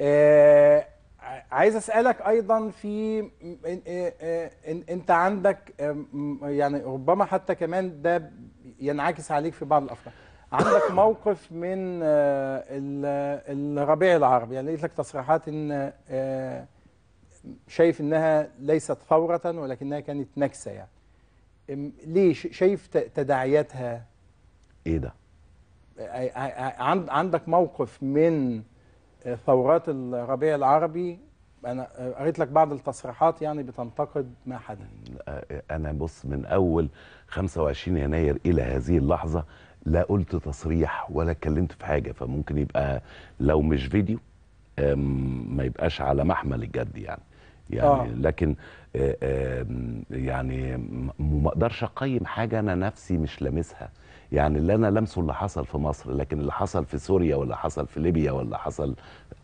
آه، عايز اسالك ايضا في انت عندك يعني ربما حتى كمان ده ينعكس عليك في بعض الافكار عندك موقف من آه، الربيع العربي يعني لقيت لك تصريحات ان آه، شايف انها ليست ثوره ولكنها كانت نكسه يعني ليه شايف تداعياتها ايه ده عندك موقف من ثورات الربيع العربي انا قريت لك بعض التصريحات يعني بتنتقد ما حدث انا بص من اول 25 يناير الى هذه اللحظه لا قلت تصريح ولا اتكلمت في حاجه فممكن يبقى لو مش فيديو ما يبقاش على محمل الجد يعني يعني آه. لكن آه، يعني ما اقدرش اقيم حاجه انا نفسي مش لامسها يعني اللي انا لمسه اللي حصل في مصر لكن اللي حصل في سوريا واللي حصل في ليبيا واللي حصل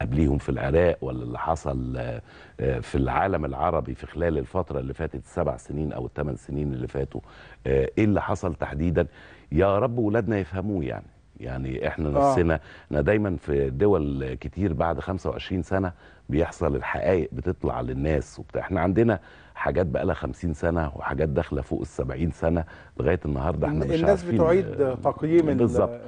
قبليهم في العراق ولا اللي حصل آه، آه، في العالم العربي في خلال الفتره اللي فاتت السبع سنين او الثمان سنين اللي فاتوا ايه اللي حصل تحديدا يا رب ولادنا يفهموه يعني يعني احنا نفسنا انا دايما في دول كتير بعد 25 سنه بيحصل الحقائق بتطلع للناس وبتاع احنا عندنا حاجات بقى لها 50 سنه وحاجات داخله فوق ال 70 سنه لغايه النهارده احنا مش الناس بتعيد تقييم بالظبط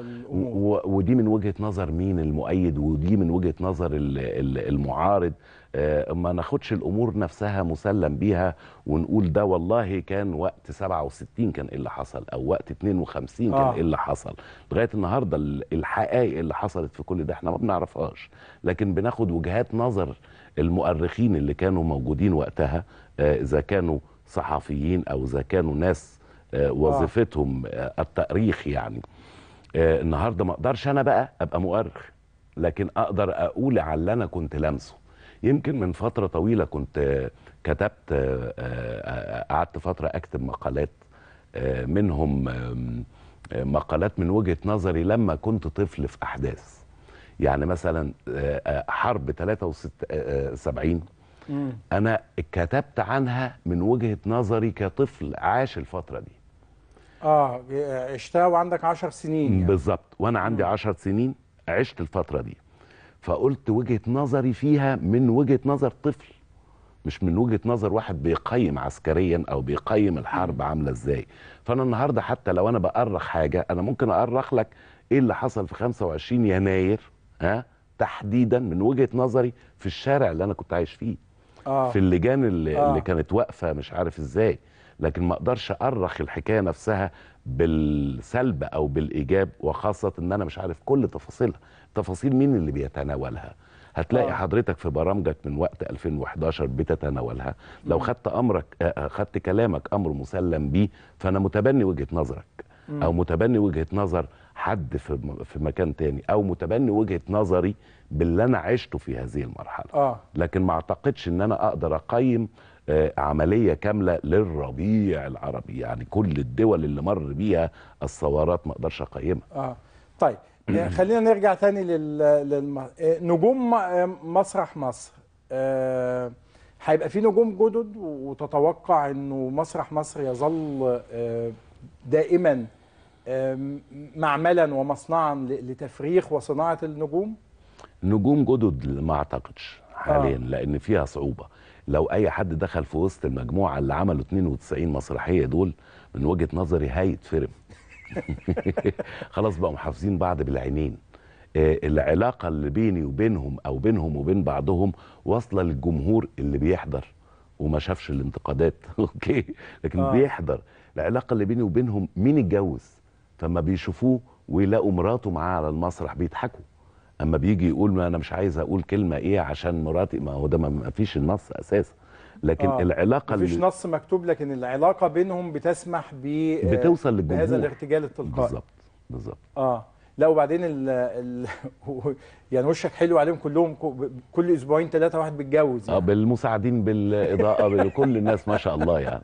ودي من وجهه نظر مين المؤيد ودي من وجهه نظر المعارض آه، ما ناخدش الامور نفسها مسلم بيها ونقول ده والله كان وقت 67 كان ايه اللي حصل او وقت 52 كان آه. ايه اللي حصل لغايه النهارده الحقائق اللي حصلت في كل ده احنا ما بنعرفهاش لكن بناخد وجهات نظر المؤرخين اللي كانوا موجودين وقتها آه، اذا كانوا صحفيين او اذا كانوا ناس آه، وظيفتهم آه، التاريخ يعني النهارده ما اقدرش انا بقى ابقى مؤرخ لكن اقدر اقول على اللي انا كنت لامسه يمكن من فتره طويله كنت كتبت قعدت فتره اكتب مقالات منهم مقالات من وجهه نظري لما كنت طفل في احداث يعني مثلا آه، آه، حرب 73 آه، انا كتبت عنها من وجهه نظري كطفل عاش الفتره دي اه عشتها وعندك 10 سنين يعني. بالظبط وانا عندي 10 سنين عشت الفتره دي فقلت وجهه نظري فيها من وجهه نظر طفل مش من وجهه نظر واحد بيقيم عسكريا او بيقيم الحرب عامله ازاي فانا النهارده حتى لو انا بأرخ حاجه انا ممكن أرخ لك ايه اللي حصل في 25 يناير ها تحديدا من وجهه نظري في الشارع اللي انا كنت عايش فيه آه. في اللجان اللي, آه. اللي كانت واقفه مش عارف ازاي لكن ما اقدرش ارخ الحكايه نفسها بالسلب او بالايجاب وخاصه ان انا مش عارف كل تفاصيلها تفاصيل مين اللي بيتناولها هتلاقي آه. حضرتك في برامجك من وقت 2011 بتتناولها لو خدت امرك آه، آه، خدت كلامك امر مسلم بيه فانا متبني وجهه نظرك او متبني وجهه نظر حد في في مكان تاني او متبني وجهه نظري باللي انا عشته في هذه المرحله آه. لكن ما اعتقدش ان انا اقدر اقيم آه عمليه كامله للربيع العربي يعني كل الدول اللي مر بيها الثورات ما اقدرش اقيمها اه طيب آه، خلينا نرجع تاني للم... آه، نجوم آه، مسرح مصر آه... هيبقى في نجوم جدد وتتوقع انه مسرح مصر يظل آه... دائما معملا ومصنعا لتفريخ وصناعه النجوم؟ نجوم جدد ما اعتقدش حاليا آه. لان فيها صعوبه لو اي حد دخل في وسط المجموعه اللي عملوا 92 مسرحيه دول من وجهه نظري هيتفرم خلاص بقوا محافظين بعض بالعينين آه، العلاقه اللي بيني وبينهم او بينهم وبين بعضهم واصله للجمهور اللي بيحضر وما شافش الانتقادات اوكي لكن آه. بيحضر العلاقه اللي بيني وبينهم مين اتجوز فما بيشوفوه ويلاقوا مراته معاه على المسرح بيضحكوا اما بيجي يقول ما انا مش عايز اقول كلمه ايه عشان مراتي ما هو ده ما فيش النص اساسا لكن آه. العلاقه مفيش اللي... نص مكتوب لكن العلاقه بينهم بتسمح ب بتوصل للجمهور بهذا الارتجال التلقائي بالظبط بالظبط اه لا وبعدين ال ال يعني وشك حلو عليهم كلهم كل اسبوعين ثلاثه واحد بيتجوز يعني. اه بالمساعدين بالاضاءه بكل الناس ما شاء الله يعني